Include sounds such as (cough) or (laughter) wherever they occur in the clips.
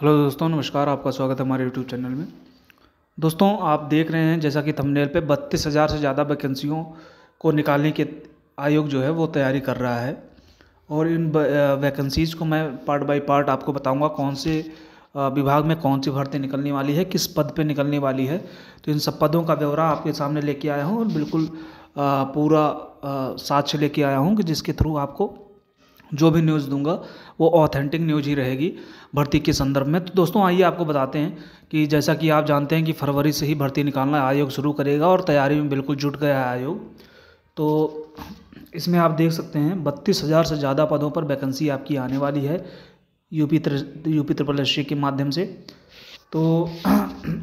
hello दोस्तों नमस्कार आपका स्वागत है हमारे यूट्यूब चैनल में दोस्तों आप देख रहे हैं जैसा कि थंबनेल पे बत्तीस हज़ार से ज़्यादा वैकेंसियों को निकालने के आयोग जो है वो तैयारी कर रहा है और इन वैकेंसीज़ को मैं पार्ट बाय पार्ट आपको बताऊंगा कौन से विभाग में कौन सी भर्ती निकलने वाली है किस पद पर निकलने वाली है तो इन सब पदों का ब्यौरा आपके सामने लेके आया हूँ और बिल्कुल पूरा साक्ष्य लेके आया हूँ कि जिसके थ्रू आपको जो भी न्यूज़ दूँगा वो ऑथेंटिक न्यूज ही रहेगी भर्ती के संदर्भ में तो दोस्तों आइए आपको बताते हैं कि जैसा कि आप जानते हैं कि फरवरी से ही भर्ती निकालना आयोग शुरू करेगा और तैयारी में बिल्कुल जुट गया है आयोग तो इसमें आप देख सकते हैं बत्तीस हज़ार से ज़्यादा पदों पर वैकेंसी आपकी आने वाली है यूपी त्र यूपी त्रिपल के माध्यम से तो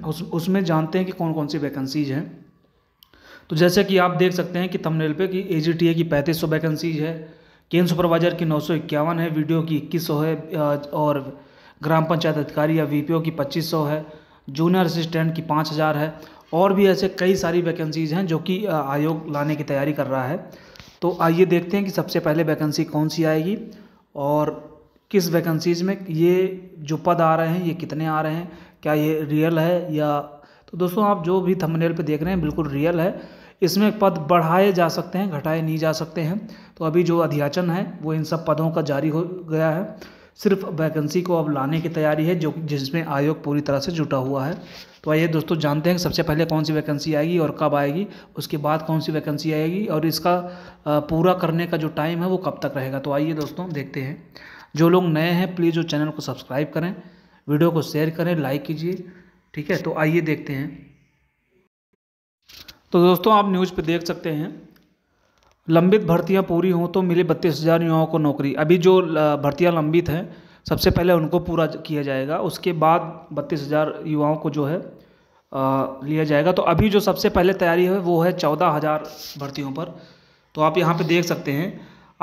उस उसमें जानते हैं कि कौन कौन सी वैकेंसीज हैं तो जैसे कि आप देख सकते हैं कि थंबनेल पे कि ए की पैंतीस सौ वैकेंसीज है केन सुपरवाइजर की नौ है वीडियो की इक्कीस है और ग्राम पंचायत अधिकारी या वी की पच्चीस है जूनियर असिस्टेंट की पाँच हज़ार है और भी ऐसे कई सारी वैकेंसीज़ हैं जो कि आयोग लाने की तैयारी कर रहा है तो आइए देखते हैं कि सबसे पहले वैकेंसी कौन सी आएगी और किस वैकेंसीज़ में ये जो पद आ रहे हैं ये कितने आ रहे हैं क्या ये रियल है या तो दोस्तों आप जो भी थंबनेल पे देख रहे हैं बिल्कुल रियल है इसमें पद बढ़ाए जा सकते हैं घटाए नहीं जा सकते हैं तो अभी जो अध्याचन है वो इन सब पदों का जारी हो गया है सिर्फ वैकेंसी को अब लाने की तैयारी है जो जिसमें आयोग पूरी तरह से जुटा हुआ है तो आइए दोस्तों जानते हैं सबसे पहले कौन सी वैकेंसी आएगी और कब आएगी उसके बाद कौन सी वैकेंसी आएगी और इसका पूरा करने का जो टाइम है वो कब तक रहेगा तो आइए दोस्तों देखते हैं जो लोग नए हैं प्लीज़ वो चैनल को सब्सक्राइब करें वीडियो को शेयर करें लाइक कीजिए ठीक है तो आइए देखते हैं तो दोस्तों आप न्यूज़ पे देख सकते हैं लंबित भर्तियां पूरी हों तो मिले बत्तीस हज़ार युवाओं को नौकरी अभी जो भर्तियां लंबित हैं सबसे पहले उनको पूरा किया जाएगा उसके बाद बत्तीस हज़ार युवाओं को जो है आ, लिया जाएगा तो अभी जो सबसे पहले तैयारी है वो है चौदह हज़ार भर्तियों पर तो आप यहाँ पर देख सकते हैं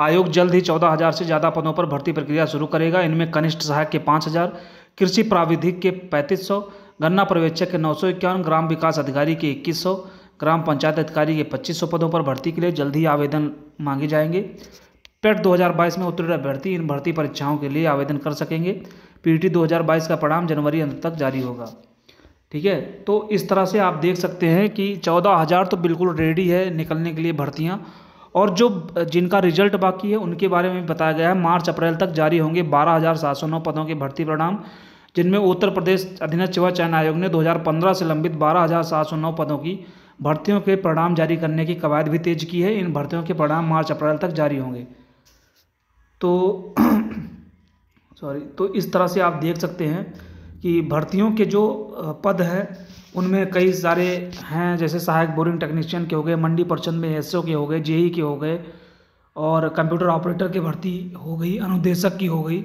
आयोग जल्द ही चौदह हज़ार से ज़्यादा पदों पर भर्ती प्रक्रिया शुरू करेगा इनमें कनिष्ठ सहायक के पाँच हज़ार कृषि प्राविधिक के पैंतीस सौ गन्ना पर्यवेक्षक के नौ सौ इक्यावन ग्राम विकास अधिकारी के इक्कीस सौ ग्राम पंचायत अधिकारी के 2500 पदों पर भर्ती के लिए जल्द ही आवेदन मांगे जाएंगे पेट 2022 में उत्तीर्ण अभ्यर्थी इन भर्ती परीक्षाओं के लिए आवेदन कर सकेंगे पीटी 2022 का परिणाम जनवरी अंत तक जारी होगा ठीक है तो इस तरह से आप देख सकते हैं कि चौदह हज़ार तो बिल्कुल रेडी है निकलने के लिए भर्तियाँ और जो जिनका रिजल्ट बाकी है उनके बारे में बताया गया है मार्च अप्रैल तक जारी होंगे बारह हज़ार सात सौ नौ पदों के भर्ती परिणाम जिनमें उत्तर प्रदेश अधीन सेवा चयन आयोग ने 2015 से लंबित बारह हज़ार सात सौ नौ पदों की भर्तियों के परिणाम जारी करने की कवायद भी तेज की है इन भर्तियों के परिणाम मार्च अप्रैल तक जारी होंगे तो (clears throat) सॉरी तो इस तरह से आप देख सकते हैं कि भर्तियों के जो पद हैं उनमें कई सारे हैं जैसे सहायक बोरिंग टेक्नीशियन के हो गए मंडी परचंद में एस के हो गए जेई के हो गए और कंप्यूटर ऑपरेटर की भर्ती हो गई अनुदेशक की हो गई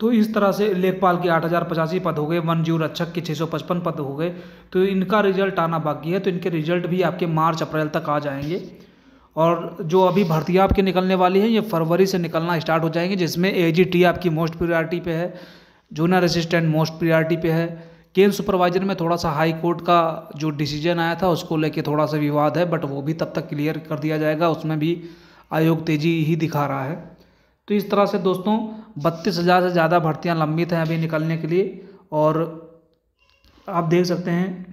तो इस तरह से लेखपाल के आठ हज़ार पचासी पद हो गए वन जीव रक्षक के छः सौ पचपन पद हो गए तो इनका रिजल्ट आना बाकी है तो इनके रिजल्ट भी आपके मार्च अप्रैल तक आ जाएंगे और जो अभी भर्तियाँ आपके निकलने वाली हैं ये फरवरी से निकलना स्टार्ट हो जाएंगे जिसमें ए आपकी मोस्ट प्रियॉरिटी पे है जूनियर असिस्टेंट मोस्ट प्रियॉरिटी पे है केन सुपरवाइजर में थोड़ा सा हाई कोर्ट का जो डिसीजन आया था उसको लेके थोड़ा सा विवाद है बट वो भी तब तक क्लियर कर दिया जाएगा उसमें भी आयोग तेज़ी ही दिखा रहा है तो इस तरह से दोस्तों बत्तीस हज़ार से ज़्यादा भर्तियाँ लंबित हैं अभी निकलने के लिए और आप देख सकते हैं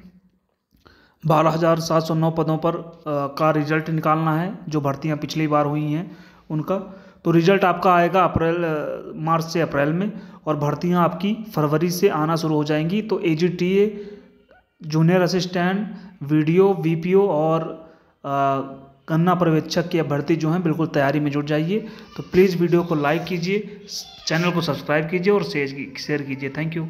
बारह हज़ार सात सौ नौ पदों पर आ, का रिजल्ट निकालना है जो भर्तियाँ पिछली बार हुई हैं उनका तो रिजल्ट आपका आएगा अप्रैल मार्च से अप्रैल में और भर्तियाँ आपकी फरवरी से आना शुरू हो जाएंगी तो A T A junior assistant video वी और आ, गन्ना पर्यवेक्षक की भर्ती जो है बिल्कुल तैयारी में जुट जाइए तो प्लीज़ वीडियो को लाइक कीजिए चैनल को सब्सक्राइब कीजिए और शेयर कीजिए थैंक यू